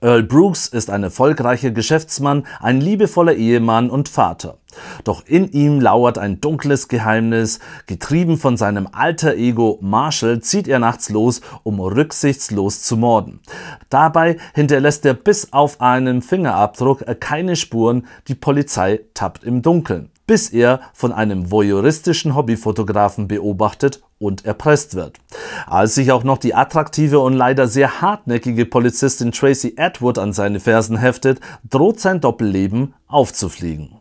Earl Brooks ist ein erfolgreicher Geschäftsmann, ein liebevoller Ehemann und Vater. Doch in ihm lauert ein dunkles Geheimnis. Getrieben von seinem alter Ego Marshall zieht er nachts los, um rücksichtslos zu morden. Dabei hinterlässt er bis auf einen Fingerabdruck keine Spuren, die Polizei tappt im Dunkeln bis er von einem voyeuristischen Hobbyfotografen beobachtet und erpresst wird. Als sich auch noch die attraktive und leider sehr hartnäckige Polizistin Tracy Edward an seine Fersen heftet, droht sein Doppelleben aufzufliegen.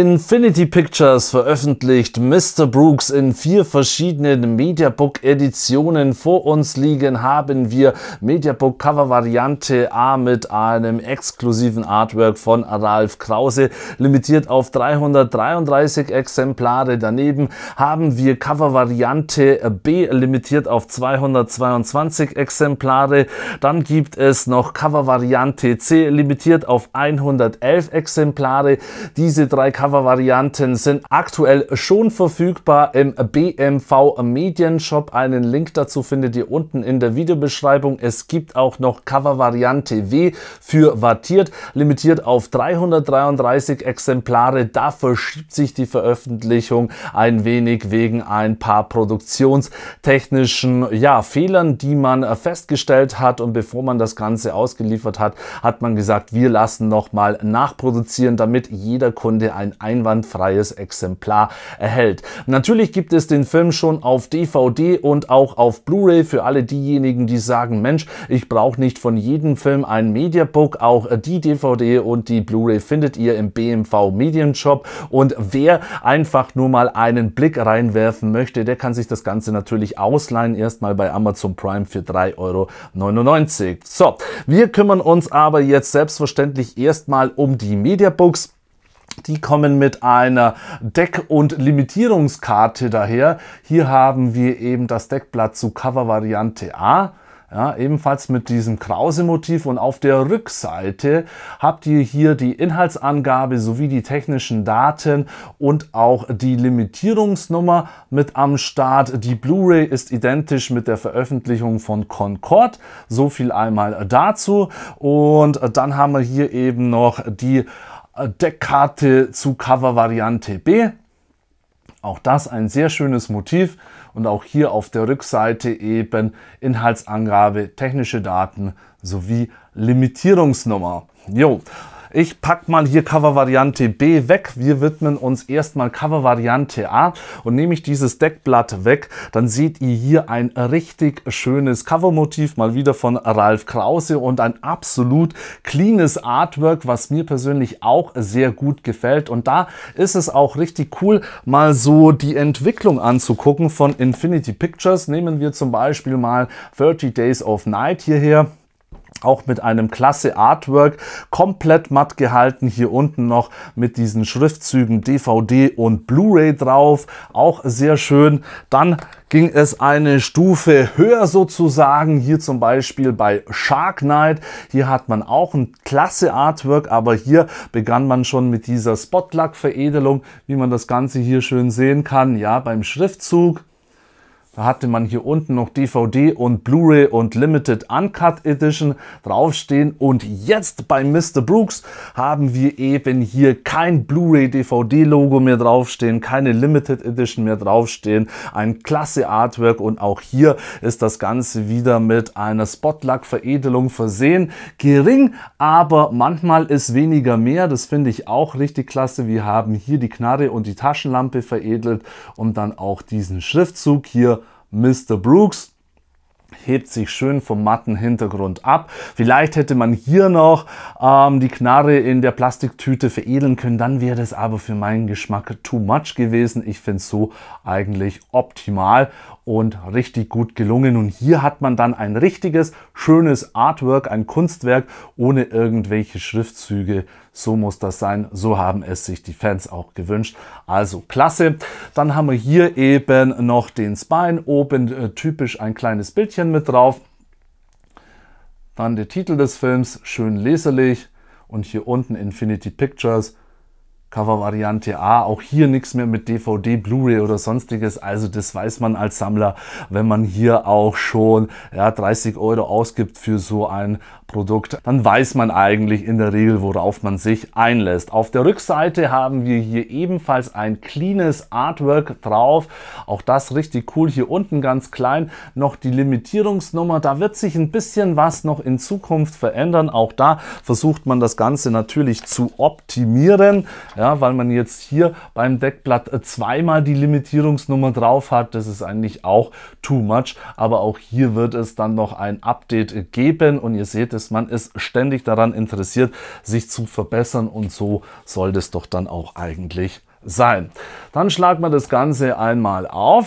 Infinity Pictures veröffentlicht Mr. Brooks in vier verschiedenen Mediabook-Editionen. Vor uns liegen haben wir Mediabook-Cover-Variante A mit einem exklusiven Artwork von Ralf Krause, limitiert auf 333 Exemplare. Daneben haben wir Cover-Variante B, limitiert auf 222 Exemplare. Dann gibt es noch Cover-Variante C, limitiert auf 111 Exemplare. Diese drei Cover-Varianten sind aktuell schon verfügbar im BMV Medienshop. Einen Link dazu findet ihr unten in der Videobeschreibung. Es gibt auch noch Cover-Variante W für Wattiert, limitiert auf 333 Exemplare. Da verschiebt sich die Veröffentlichung ein wenig wegen ein paar produktionstechnischen ja, Fehlern, die man festgestellt hat. Und bevor man das Ganze ausgeliefert hat, hat man gesagt, wir lassen nochmal nachproduzieren, damit jeder Kunde ein ein einwandfreies Exemplar erhält. Natürlich gibt es den Film schon auf DVD und auch auf Blu-ray für alle diejenigen, die sagen, Mensch, ich brauche nicht von jedem Film ein Mediabook. Auch die DVD und die Blu-ray findet ihr im BMV Medienshop. Und wer einfach nur mal einen Blick reinwerfen möchte, der kann sich das Ganze natürlich ausleihen. Erstmal bei Amazon Prime für 3,99 Euro. So, wir kümmern uns aber jetzt selbstverständlich erstmal um die Mediabooks. Die kommen mit einer Deck- und Limitierungskarte daher. Hier haben wir eben das Deckblatt zu Cover-Variante A. Ja, ebenfalls mit diesem Krause-Motiv und auf der Rückseite habt ihr hier die Inhaltsangabe sowie die technischen Daten und auch die Limitierungsnummer mit am Start. Die Blu-ray ist identisch mit der Veröffentlichung von Concord. So viel einmal dazu. Und dann haben wir hier eben noch die äh, Deckkarte zu Covervariante B. Auch das ein sehr schönes Motiv und auch hier auf der Rückseite eben Inhaltsangabe, technische Daten sowie Limitierungsnummer. Jo, ich pack mal hier Covervariante B weg. Wir widmen uns erstmal Covervariante A und nehme ich dieses Deckblatt weg, dann seht ihr hier ein richtig schönes Covermotiv, mal wieder von Ralf Krause und ein absolut cleanes Artwork, was mir persönlich auch sehr gut gefällt. Und da ist es auch richtig cool, mal so die Entwicklung anzugucken von Infinity Pictures. Nehmen wir zum Beispiel mal 30 Days of Night hierher auch mit einem klasse Artwork, komplett matt gehalten, hier unten noch mit diesen Schriftzügen DVD und Blu-ray drauf, auch sehr schön. Dann ging es eine Stufe höher sozusagen, hier zum Beispiel bei Shark Knight. Hier hat man auch ein klasse Artwork, aber hier begann man schon mit dieser spotluck veredelung wie man das Ganze hier schön sehen kann, ja, beim Schriftzug. Da hatte man hier unten noch DVD und Blu-ray und Limited Uncut Edition draufstehen. Und jetzt bei Mr. Brooks haben wir eben hier kein Blu-ray DVD Logo mehr draufstehen, keine Limited Edition mehr draufstehen. Ein klasse Artwork und auch hier ist das Ganze wieder mit einer Spotlack Veredelung versehen. Gering, aber manchmal ist weniger mehr. Das finde ich auch richtig klasse. Wir haben hier die Knarre und die Taschenlampe veredelt und dann auch diesen Schriftzug hier Mr. Brooks hebt sich schön vom matten Hintergrund ab. Vielleicht hätte man hier noch ähm, die Knarre in der Plastiktüte veredeln können, dann wäre das aber für meinen Geschmack too much gewesen. Ich finde es so eigentlich optimal und richtig gut gelungen. Und hier hat man dann ein richtiges, schönes Artwork, ein Kunstwerk ohne irgendwelche Schriftzüge. So muss das sein. So haben es sich die Fans auch gewünscht. Also klasse. Dann haben wir hier eben noch den Spine oben, äh, typisch ein kleines Bildchen mit drauf. Dann der Titel des Films, schön leserlich. Und hier unten Infinity Pictures, Covervariante A. Auch hier nichts mehr mit DVD, Blu-ray oder sonstiges. Also das weiß man als Sammler, wenn man hier auch schon ja, 30 Euro ausgibt für so ein Produkt, dann weiß man eigentlich in der Regel, worauf man sich einlässt. Auf der Rückseite haben wir hier ebenfalls ein cleanes Artwork drauf. Auch das richtig cool. Hier unten ganz klein noch die Limitierungsnummer. Da wird sich ein bisschen was noch in Zukunft verändern. Auch da versucht man das Ganze natürlich zu optimieren, ja, weil man jetzt hier beim Deckblatt zweimal die Limitierungsnummer drauf hat. Das ist eigentlich auch too much. Aber auch hier wird es dann noch ein Update geben und ihr seht es ist. Man ist ständig daran interessiert, sich zu verbessern und so soll das doch dann auch eigentlich sein. Dann schlagen wir das Ganze einmal auf.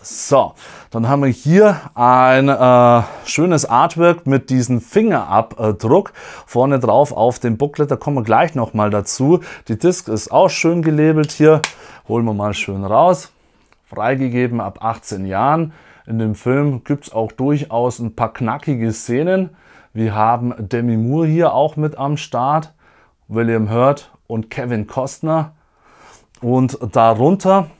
So, dann haben wir hier ein äh, schönes Artwork mit diesem Fingerabdruck vorne drauf auf dem Booklet. Da kommen wir gleich nochmal dazu. Die Disk ist auch schön gelabelt hier. Holen wir mal schön raus. Freigegeben ab 18 Jahren. In dem Film gibt es auch durchaus ein paar knackige Szenen. Wir haben Demi Moore hier auch mit am Start, William Hurt und Kevin Costner. Und darunter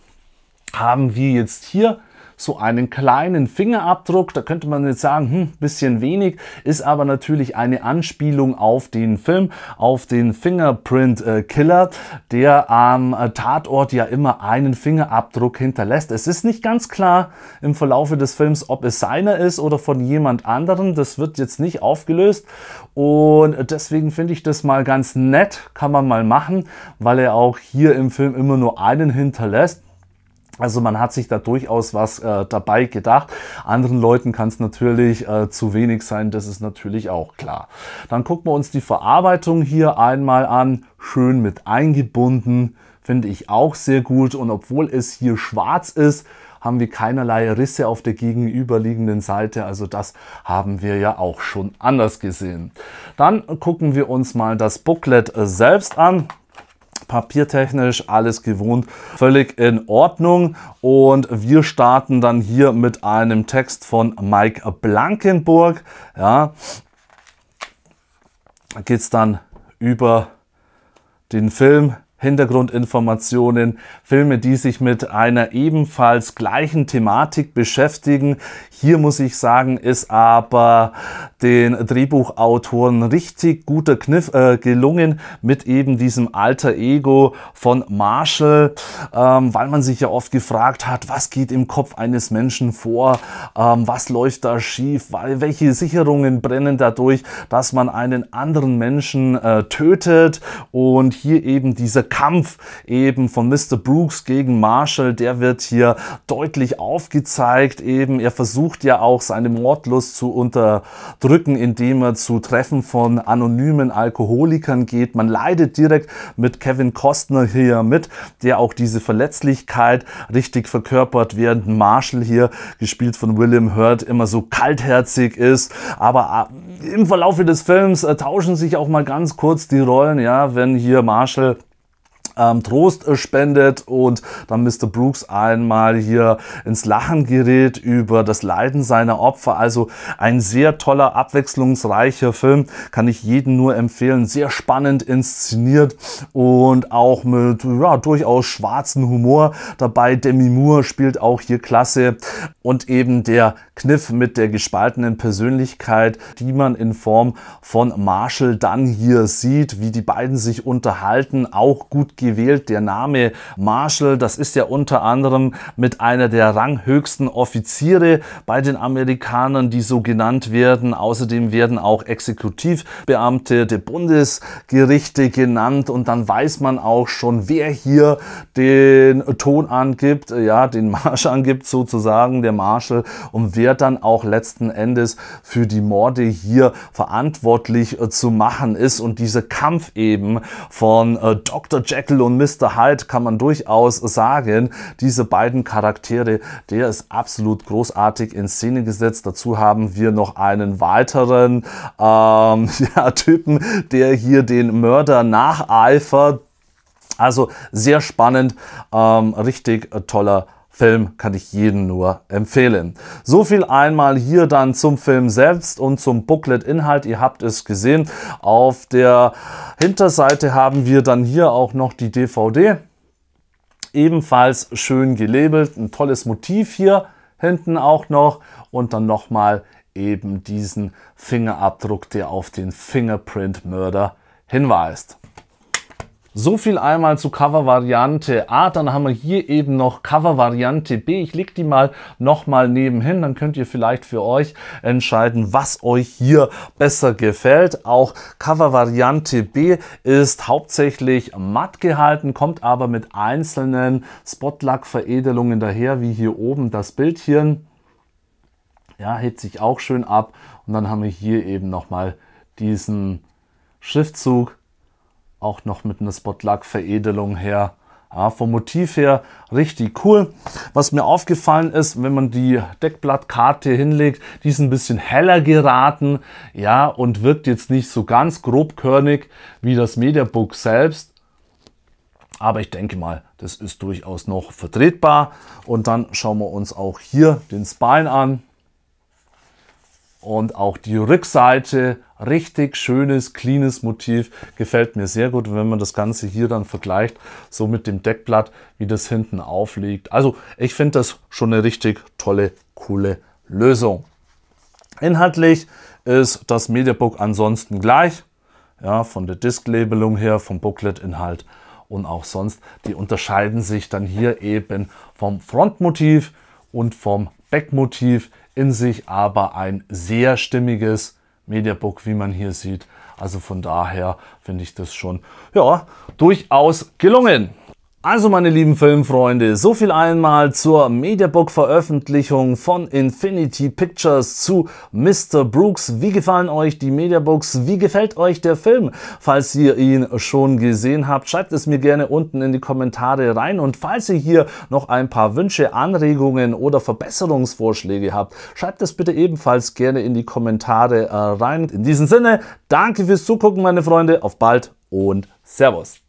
haben wir jetzt hier so einen kleinen Fingerabdruck. Da könnte man jetzt sagen, hm, bisschen wenig, ist aber natürlich eine Anspielung auf den Film, auf den Fingerprint äh, Killer, der am äh, Tatort ja immer einen Fingerabdruck hinterlässt. Es ist nicht ganz klar im Verlaufe des Films, ob es seiner ist oder von jemand anderem. Das wird jetzt nicht aufgelöst und deswegen finde ich das mal ganz nett, kann man mal machen, weil er auch hier im Film immer nur einen hinterlässt. Also man hat sich da durchaus was äh, dabei gedacht. Anderen Leuten kann es natürlich äh, zu wenig sein, das ist natürlich auch klar. Dann gucken wir uns die Verarbeitung hier einmal an. Schön mit eingebunden, finde ich auch sehr gut. Und obwohl es hier schwarz ist, haben wir keinerlei Risse auf der gegenüberliegenden Seite. Also das haben wir ja auch schon anders gesehen. Dann gucken wir uns mal das Booklet äh, selbst an papiertechnisch alles gewohnt völlig in Ordnung und wir starten dann hier mit einem Text von Mike Blankenburg. Ja, geht es dann über den Film Hintergrundinformationen, Filme, die sich mit einer ebenfalls gleichen Thematik beschäftigen. Hier muss ich sagen, ist aber den Drehbuchautoren richtig guter Kniff äh, gelungen mit eben diesem alter Ego von Marshall, ähm, weil man sich ja oft gefragt hat, was geht im Kopf eines Menschen vor, ähm, was läuft da schief, weil welche Sicherungen brennen dadurch, dass man einen anderen Menschen äh, tötet und hier eben dieser Kampf eben von Mr. Brooks gegen Marshall, der wird hier deutlich aufgezeigt. Eben, er versucht ja auch seine Mordlust zu unterdrücken, indem er zu Treffen von anonymen Alkoholikern geht. Man leidet direkt mit Kevin Costner hier mit, der auch diese Verletzlichkeit richtig verkörpert, während Marshall hier, gespielt von William Hurt, immer so kaltherzig ist. Aber ah, im Verlauf des Films äh, tauschen sich auch mal ganz kurz die Rollen, ja, wenn hier Marshall ähm, Trost äh, spendet und dann Mr. Brooks einmal hier ins Lachen gerät über das Leiden seiner Opfer. Also ein sehr toller, abwechslungsreicher Film, kann ich jedem nur empfehlen. Sehr spannend inszeniert und auch mit ja, durchaus schwarzen Humor dabei. Demi Moore spielt auch hier klasse und eben der Kniff mit der gespaltenen Persönlichkeit, die man in Form von Marshall dann hier sieht, wie die beiden sich unterhalten, auch gut geht gewählt. Der Name Marshall, das ist ja unter anderem mit einer der ranghöchsten Offiziere bei den Amerikanern, die so genannt werden. Außerdem werden auch Exekutivbeamte der Bundesgerichte genannt und dann weiß man auch schon, wer hier den Ton angibt, ja, den Marsch angibt sozusagen, der Marshall und wer dann auch letzten Endes für die Morde hier verantwortlich äh, zu machen ist und dieser Kampf eben von äh, Dr. Jekyll Jekyll und Mr. Hyde halt kann man durchaus sagen, diese beiden Charaktere, der ist absolut großartig in Szene gesetzt. Dazu haben wir noch einen weiteren ähm, ja, Typen, der hier den Mörder nacheifert. Also sehr spannend, ähm, richtig äh, toller Film kann ich jedem nur empfehlen. So viel einmal hier dann zum Film selbst und zum Booklet-Inhalt. Ihr habt es gesehen. Auf der Hinterseite haben wir dann hier auch noch die DVD. Ebenfalls schön gelabelt. Ein tolles Motiv hier hinten auch noch. Und dann nochmal eben diesen Fingerabdruck, der auf den Fingerprint-Mörder hinweist. So viel einmal zu Cover-Variante A. Dann haben wir hier eben noch Cover-Variante B. Ich lege die mal nochmal nebenhin. Dann könnt ihr vielleicht für euch entscheiden, was euch hier besser gefällt. Auch Cover-Variante B ist hauptsächlich matt gehalten, kommt aber mit einzelnen Spotlack-Veredelungen daher, wie hier oben das Bildchen. Ja, hebt sich auch schön ab. Und dann haben wir hier eben nochmal diesen Schriftzug auch noch mit einer Spotlack-Veredelung her. Ja, vom Motiv her richtig cool. Was mir aufgefallen ist, wenn man die Deckblattkarte hinlegt, die ist ein bisschen heller geraten, ja, und wirkt jetzt nicht so ganz grobkörnig wie das Mediabook selbst. Aber ich denke mal, das ist durchaus noch vertretbar. Und dann schauen wir uns auch hier den Spine an und auch die Rückseite richtig schönes, cleanes Motiv. Gefällt mir sehr gut, wenn man das Ganze hier dann vergleicht, so mit dem Deckblatt, wie das hinten aufliegt. Also ich finde das schon eine richtig tolle, coole Lösung. Inhaltlich ist das Mediabook ansonsten gleich, ja, von der Disc-Labelung her, vom Booklet-Inhalt und auch sonst. Die unterscheiden sich dann hier eben vom Frontmotiv und vom Backmotiv in sich, aber ein sehr stimmiges Mediabook, wie man hier sieht. Also von daher finde ich das schon ja, durchaus gelungen. Also meine lieben Filmfreunde, so viel einmal zur Mediabook-Veröffentlichung von Infinity Pictures zu Mr. Brooks. Wie gefallen euch die Mediabooks? Wie gefällt euch der Film? Falls ihr ihn schon gesehen habt, schreibt es mir gerne unten in die Kommentare rein. Und falls ihr hier noch ein paar Wünsche, Anregungen oder Verbesserungsvorschläge habt, schreibt es bitte ebenfalls gerne in die Kommentare äh, rein. In diesem Sinne, danke fürs Zugucken meine Freunde, auf bald und Servus.